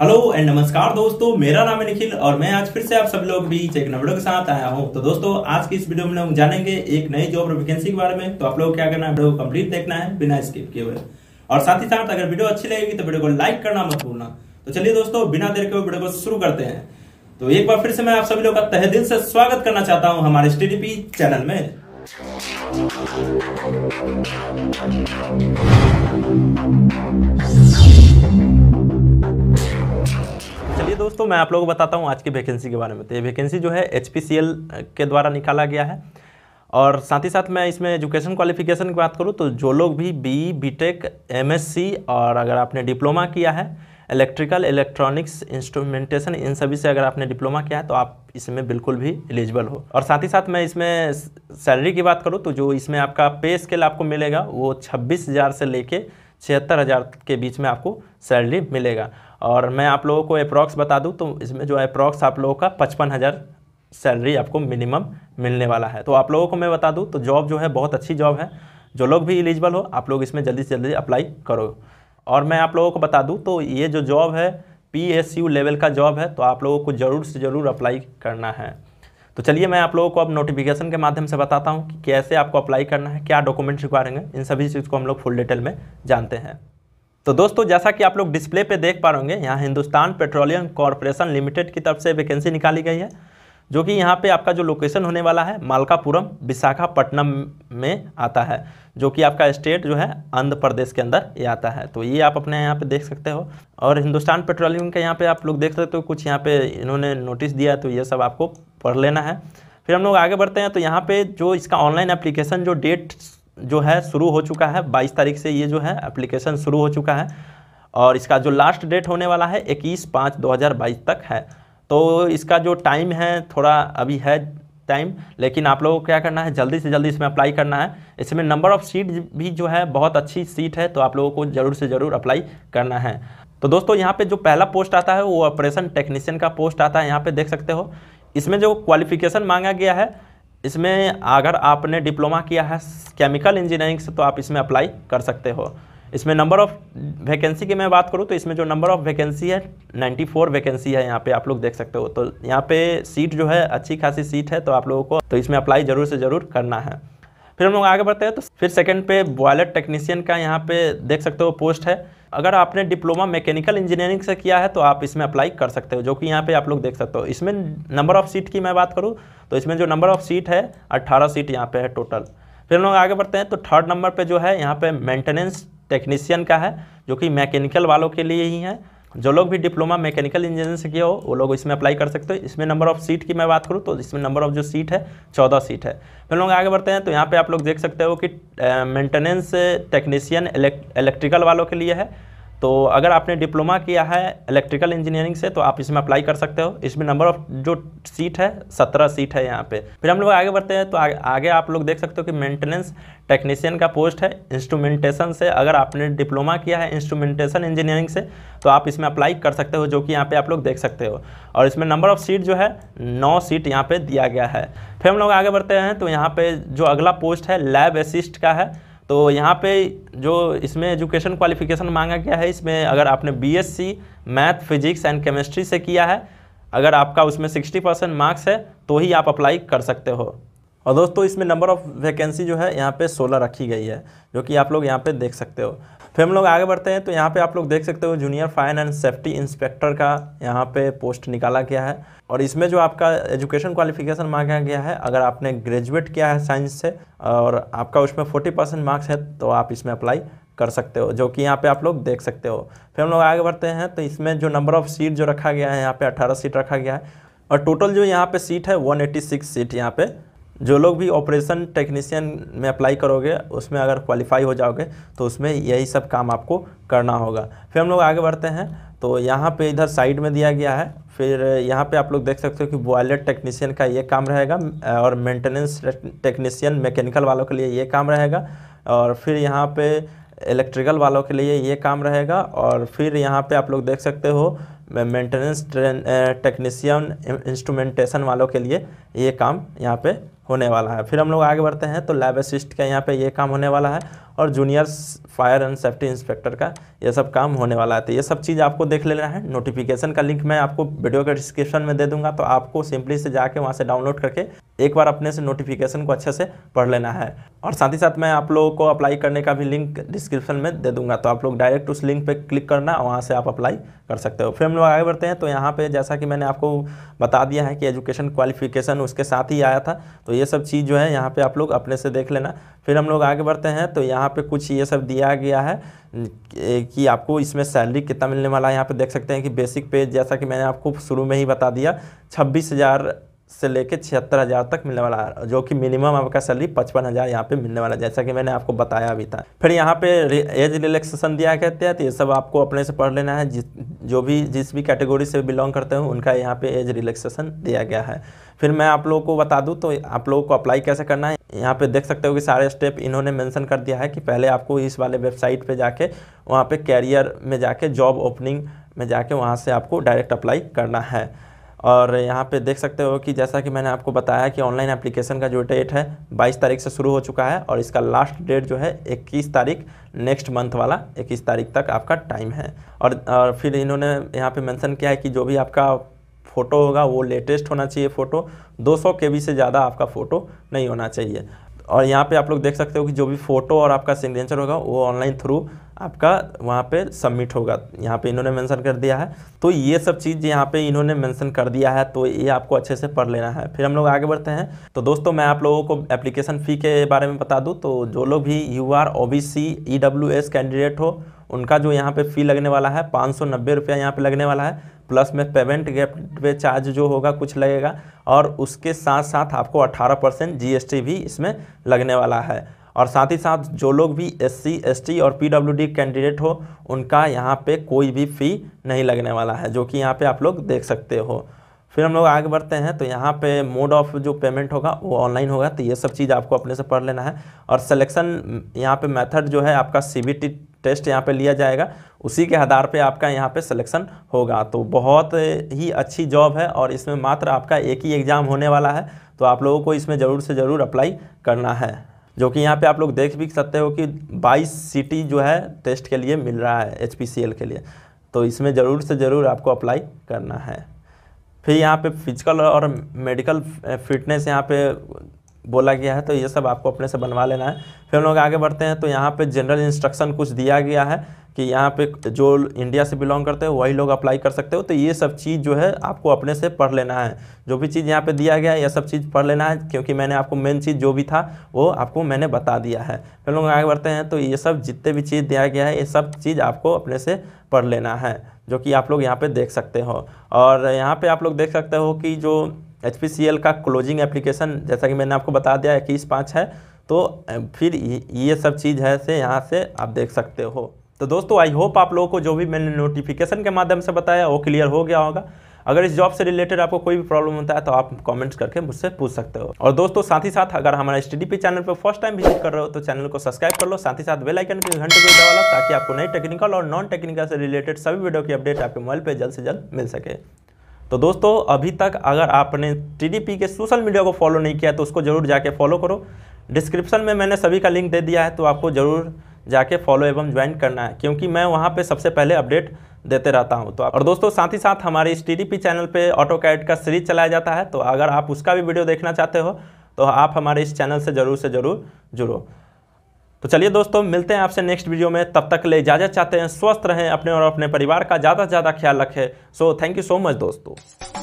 hello and नमस्कार दोस्तों मेरा नाम है निखिल और मैं आज फिर से आप सब लोग भी एक नंबरों के साथ आया हूं तो दोस्तों आज की इस वीडियो में हम जानेंगे एक नई जॉब वैकेंसी के बारे में तो आप लोग क्या करना है कंप्लीट देखना है बिना स्किप किए हुए और साथ ही साथ अगर वीडियो अच्छी लगेगी तो वीडियो को लाइक करना मत भूलना तो चलिए दोस्तों बिना देर के वीडियो को शुरू करते हैं तो एक बार फिर से मैं आप सभी लोग का तहे दिल से स्वागत करना चाहता हूँ हमारे स्टीडीपी चैनल में चलिए दोस्तों मैं आप लोगों को बताता हूँ आज की वैकेंसी के बारे में तो ये वैकेंसी जो है एच के द्वारा निकाला गया है और साथ ही साथ मैं इसमें एजुकेशन क्वालिफिकेशन की बात करूँ तो जो लोग भी बी बी टेक और अगर आपने डिप्लोमा किया है इलेक्ट्रिकल इलेक्ट्रॉनिक्स इंस्ट्रूमेंटेशन इन सभी से अगर आपने डिप्लोमा किया है तो आप इसमें बिल्कुल भी एलिजिबल हो और साथ ही साथ मैं इसमें सैलरी की बात करूँ तो जो इसमें आपका पे स्केल आपको मिलेगा वो छब्बीस से लेके छिहत्तर हज़ार के बीच में आपको सैलरी मिलेगा और मैं आप लोगों को अप्रॉक्स बता दूं तो इसमें जो अप्रॉक्स आप लोगों का पचपन हज़ार सैलरी आपको मिनिमम मिलने वाला है तो आप लोगों को मैं बता दूँ तो जॉब जो है बहुत अच्छी जॉब है जो लोग भी एलिजिबल हो आप लोग इसमें जल्दी से जल्दी अप्लाई करो और मैं आप लोगों को बता दूँ तो ये जो जॉब है पी लेवल का जॉब है तो आप लोगों को ज़रूर से ज़रूर अप्लाई करना है तो चलिए मैं आप लोगों को अब नोटिफिकेशन के माध्यम से बताता हूँ कि कैसे आपको अप्लाई करना है क्या डॉक्यूमेंट्स रिक्वायरेंगे इन सभी चीज़ को हम लोग फुल डिटेल में जानते हैं तो दोस्तों जैसा कि आप लोग डिस्प्ले पे देख पा रहे होंगे यहाँ हिंदुस्तान पेट्रोलियम कॉरपोरेशन लिमिटेड की तरफ से वैकेंसी निकाली गई है जो कि यहाँ पे आपका जो लोकेशन होने वाला है मालकापुरम विशाखापट्टनम में आता है जो कि आपका स्टेट जो है आंध्र प्रदेश के अंदर ये आता है तो ये आप अपने यहाँ पे देख सकते हो और हिंदुस्तान पेट्रोलियम के यहाँ पे आप लोग देख सकते हो कुछ यहाँ पे इन्होंने नोटिस दिया तो ये सब आपको पढ़ लेना है फिर हम लोग आगे बढ़ते हैं तो यहाँ पर जो इसका ऑनलाइन एप्लीकेशन जो डेट जो है शुरू हो चुका है बाईस तारीख से ये जो है एप्लीकेशन शुरू हो चुका है और इसका जो लास्ट डेट होने वाला है इक्कीस पाँच दो तक है तो इसका जो टाइम है थोड़ा अभी है टाइम लेकिन आप लोगों को क्या करना है जल्दी से जल्दी इसमें अप्लाई करना है इसमें नंबर ऑफ़ सीट भी जो है बहुत अच्छी सीट है तो आप लोगों को ज़रूर से ज़रूर अप्लाई करना है तो दोस्तों यहाँ पे जो पहला पोस्ट आता है वो ऑपरेशन टेक्नीशियन का पोस्ट आता है यहाँ पे देख सकते हो इसमें जो क्वालिफिकेशन मांगा गया है इसमें अगर आपने डिप्लोमा किया है केमिकल इंजीनियरिंग से तो आप इसमें अप्लाई कर सकते हो इसमें नंबर ऑफ वैकेंसी की मैं बात करूँ तो इसमें जो नंबर ऑफ वैकेंसी है 94 वैकेंसी है यहाँ पे आप लोग देख सकते हो तो यहाँ पे सीट जो है अच्छी खासी सीट है तो आप लोगों को तो इसमें अप्लाई ज़रूर से ज़रूर करना है फिर हम लोग आगे बढ़ते हैं तो फिर सेकंड पे बॉयलर टेक्नीशियन का यहाँ पे देख सकते हो पोस्ट है अगर आपने डिप्लोमा मैकेनिकल इंजीनियरिंग से किया है तो आप इसमें अप्लाई कर सकते हो जो कि यहाँ पे आप लोग देख सकते हो इसमें नंबर ऑफ़ सीट की मैं बात करूँ तो इसमें जो नंबर ऑफ़ सीट है अट्ठारह सीट यहाँ पर है टोटल फिर हम लोग आगे बढ़ते हैं तो थर्ड नंबर पर जो है यहाँ पर मेंटेनेंस टेक्नीशियन का है जो कि मैकेनिकल वालों के लिए ही है जो लोग भी डिप्लोमा मैकेनिकल इंजीनियरिंग से किया हो वो लोग इसमें अप्लाई कर सकते हो इसमें नंबर ऑफ सीट की मैं बात करूँ तो इसमें नंबर ऑफ जो सीट है चौदह सीट है फिर लोग आगे बढ़ते हैं तो यहाँ पे आप लोग देख सकते हो कि मेंटेनेंस टेक्नीशियन इलेक्ट्रिकल वालों के लिए है तो अगर आपने डिप्लोमा किया है इलेक्ट्रिकल इंजीनियरिंग से तो आप इसमें अप्लाई कर सकते हो इसमें नंबर ऑफ जो सीट है सत्रह सीट है यहाँ पे फिर हम लोग आगे बढ़ते हैं तो आगे, आगे आप लोग देख सकते हो कि मेंटेनेंस टेक्नीशियन का पोस्ट है इंस्ट्रूमेंटेशन से अगर आपने डिप्लोमा किया है इंस्ट्रूमेंटेशन इंजीनियरिंग से तो आप इसमें अप्लाई कर सकते हो जो कि यहाँ पे आप लोग देख सकते हो और इसमें नंबर ऑफ सीट जो है नौ सीट यहाँ पे दिया गया है फिर हम लोग आगे बढ़ते हैं तो यहाँ पे जो अगला पोस्ट है लैब असिस्ट का है तो यहाँ पे जो इसमें एजुकेशन क्वालिफिकेशन मांगा गया है इसमें अगर आपने BSc math physics and chemistry से किया है अगर आपका उसमें 60 परसेंट मार्क्स है तो ही आप अप्लाई कर सकते हो और दोस्तों इसमें नंबर ऑफ़ वैकेंसी जो है यहाँ पे 16 रखी गई है जो कि आप लोग यहाँ पे देख सकते हो फिर हम लोग आगे बढ़ते हैं तो यहाँ पे आप लोग देख सकते हो junior fire and safety inspector का यहाँ पे पोस्ट निकाला गया है और इसमें जो आपका एजुकेशन क्वालिफिकेशन मांगा गया है अगर आपने ग्रेजुएट किया है साइंस से और आपका उसमें फोर्टी परसेंट मार्क्स है तो आप इसमें अप्लाई कर सकते हो जो कि यहाँ पे आप लोग देख सकते हो फिर हम लोग आगे बढ़ते हैं तो इसमें जो नंबर ऑफ़ सीट जो रखा गया है यहाँ पे 18 सीट रखा गया है और टोटल जो यहाँ पे सीट है 186 सीट यहाँ पे जो लोग भी ऑपरेशन टेक्नीशियन में अप्लाई करोगे उसमें अगर क्वालिफाई हो जाओगे तो उसमें यही सब काम आपको करना होगा फिर हम लोग आगे बढ़ते हैं तो यहाँ पे इधर साइड में दिया गया है फिर यहाँ पे आप लोग देख सकते हो कि बॉयलर टेक्नीशियन का ये काम रहेगा और मेंटेनेंस टेक्नीशियन मैकेनिकल वालों के लिए ये काम रहेगा और फिर यहाँ पे इलेक्ट्रिकल वालों के लिए ये काम रहेगा और फिर यहाँ पे आप लोग देख सकते हो मेंटेनेंस टेक्नीशियन इंस्ट्रूमेंटेशन वालों के लिए ये काम यहाँ पे होने वाला है फिर हम लोग आगे बढ़ते हैं तो लैब असिस्ट का यहाँ पे ये काम होने वाला है और junior fire and safety inspector का ये सब काम होने वाला है तो ये सब चीज़ आपको देख लेना है नोटिफिकेशन का लिंक मैं आपको वीडियो के डिस्क्रिप्शन में दे दूंगा तो आपको सिंपली से जाके वहाँ से डाउनलोड करके एक बार अपने से नोटिफिकेशन को अच्छे से पढ़ लेना है और साथ ही साथ मैं आप लोगों को अप्लाई करने का भी लिंक डिस्क्रिप्शन में दे दूंगा तो आप लोग डायरेक्ट उस लिंक पर क्लिक करना वहाँ से आप अप्लाई कर सकते हो फिर हम लोग आगे बढ़ते हैं तो यहाँ पर जैसा कि मैंने आपको बता दिया है कि एजुकेशन क्वालिफिकेशन उसके साथ ही आया था तो ये सब चीज़ जो है यहाँ पे आप लोग अपने से देख लेना फिर हम लोग आगे बढ़ते हैं तो यहाँ पे कुछ ये सब दिया गया है कि आपको इसमें सैलरी कितना मिलने वाला है यहाँ पे देख सकते हैं कि बेसिक पे जैसा कि मैंने आपको शुरू में ही बता दिया छब्बीस हज़ार से लेके छिहत्तर हज़ार तक मिलने वाला है जो कि मिनिमम आपका सैलरी पचपन हज़ार यहाँ पे मिलने वाला जैसा कि मैंने आपको बताया अभी था फिर यहाँ पे एज रिलैक्सेशन दिया कहते हैं तो ये सब आपको अपने से पढ़ लेना है जिस जो भी जिस भी कैटेगरी से बिलोंग करते हो उनका यहाँ पे एज रिलैक्सेशन दिया गया है फिर मैं आप लोगों को बता दूँ तो आप लोगों को अप्लाई कैसे करना है यहाँ पे देख सकते हो कि सारे स्टेप इन्होंने मेंशन कर दिया है कि पहले आपको इस वाले वेबसाइट पे जाके वहाँ पे कैरियर में जाके जॉब ओपनिंग में जाके वहाँ से आपको डायरेक्ट अप्लाई करना है और यहाँ पे देख सकते हो कि जैसा कि मैंने आपको बताया कि ऑनलाइन एप्लीकेशन का जो डेट है 22 तारीख से शुरू हो चुका है और इसका लास्ट डेट जो है 21 तारीख नेक्स्ट मंथ वाला 21 तारीख तक आपका टाइम है और, और फिर इन्होंने यहाँ पे मेंशन किया है कि जो भी आपका फ़ोटो होगा वो लेटेस्ट होना चाहिए फ़ोटो दो सौ से ज़्यादा आपका फ़ोटो नहीं होना चाहिए और यहाँ पर आप लोग देख सकते हो कि जो भी फ़ोटो और आपका सिग्नेचर होगा वो ऑनलाइन थ्रू आपका वहाँ पे सबमिट होगा यहाँ पे इन्होंने मेंशन कर दिया है तो ये सब चीज़ यहाँ पे इन्होंने मेंशन कर दिया है तो ये आपको अच्छे से पढ़ लेना है फिर हम लोग आगे बढ़ते हैं तो दोस्तों मैं आप लोगों को एप्लीकेशन फ़ी के बारे में बता दूँ तो जो लोग भी U R O B C E W S candidate हो उनका जो यहाँ पे फ़ी लगने वाला है पाँच सौ नब्बे रुपया यहाँ पर लगने वाला है प्लस में पेमेंट गैप पे चार्ज जो होगा कुछ लगेगा और उसके साथ साथ आपको 18 परसेंट जी भी इसमें लगने वाला है और साथ ही साथ जो लोग भी एस सी और पी कैंडिडेट हो उनका यहाँ पे कोई भी फ़ी नहीं लगने वाला है जो कि यहाँ पे आप लोग देख सकते हो फिर हम लोग आगे बढ़ते हैं तो यहाँ पे मोड ऑफ जो पेमेंट होगा वो ऑनलाइन होगा तो ये सब चीज़ आपको अपने से पढ़ लेना है और सिलेक्शन यहाँ पे मेथड जो है आपका सी टेस्ट यहाँ पे लिया जाएगा उसी के आधार पे आपका यहाँ पे सिलेक्शन होगा तो बहुत ही अच्छी जॉब है और इसमें मात्र आपका एक ही एग्ज़ाम होने वाला है तो आप लोगों को इसमें ज़रूर से ज़रूर अप्लाई करना है जो कि यहाँ पे आप लोग देख भी सकते हो कि 22 सिटी जो है टेस्ट के लिए मिल रहा है एच के लिए तो इसमें ज़रूर से ज़रूर आपको अप्लाई करना है फिर यहाँ पे फिजिकल और मेडिकल फिटनेस यहाँ पे बोला गया है तो ये सब आपको अपने से बनवा लेना है फिर हम लोग आगे बढ़ते हैं तो यहाँ पे जनरल इंस्ट्रक्शन कुछ दिया गया है कि यहाँ पे जो इंडिया से बिलोंग करते हो वही लोग अप्लाई कर सकते हो तो ये सब चीज़ जो है आपको अपने से पढ़ लेना है जो भी चीज़ यहाँ पे दिया गया है यह सब चीज़ पढ़ लेना है क्योंकि मैंने आपको मेन चीज़ जो भी था वो आपको मैंने बता दिया है फिर लोग आगे बढ़ते हैं तो ये सब जितने भी चीज़ दिया गया है ये सब चीज़ आपको अपने से पढ़ लेना है जो कि आप लोग यहाँ पर देख सकते हो और यहाँ पर आप लोग देख सकते हो कि जो एच का क्लोजिंग एप्लीकेशन जैसा कि मैंने आपको बता दिया इक्कीस पाँच है तो फिर ये सब चीज़ है से यहाँ से आप देख सकते हो तो दोस्तों आई होप आप लोगों को जो भी मैंने नोटिफिकेशन के माध्यम से बताया वो क्लियर हो गया होगा अगर इस जॉब से रिलेटेड आपको कोई भी प्रॉब्लम होता है तो आप कमेंट्स करके मुझसे पूछ सकते हो और दोस्तों साथ ही साथ अगर हमारा एस टी चैनल पर फर्स्ट टाइम विजिट कर रहे हो तो चैनल को सब्सक्राइब कर लो साथ ही साथ बेल आइकन के घंटे को दबा लो ताकि आपको नई टेक्निकल और नॉन टेक्निकल से रिलेटेड सभी वीडियो की अपडेट आपके मोबाइल पर जल्द से जल्द मिल सके तो दोस्तों अभी तक अगर आपने टी के सोशल मीडिया को फॉलो नहीं किया तो उसको जरूर जाके फॉलो करो डिस्क्रिप्शन में मैंने सभी का लिंक दे दिया है तो आपको जरूर जाके फॉलो एवं ज्वाइन करना है क्योंकि मैं वहाँ पे सबसे पहले अपडेट देते रहता हूँ तो और दोस्तों साथ ही साथ हमारे इस टी चैनल पे ऑटो कैड का सीरीज चलाया जाता है तो अगर आप उसका भी वीडियो देखना चाहते हो तो आप हमारे इस चैनल से ज़रूर से ज़रूर जुड़ो तो चलिए दोस्तों मिलते हैं आपसे नेक्स्ट वीडियो में तब तक ले इजाज़त चाहते हैं स्वस्थ रहें अपने और अपने परिवार का ज़्यादा से ज़्यादा ख्याल रखें so thank you so much दोस्तों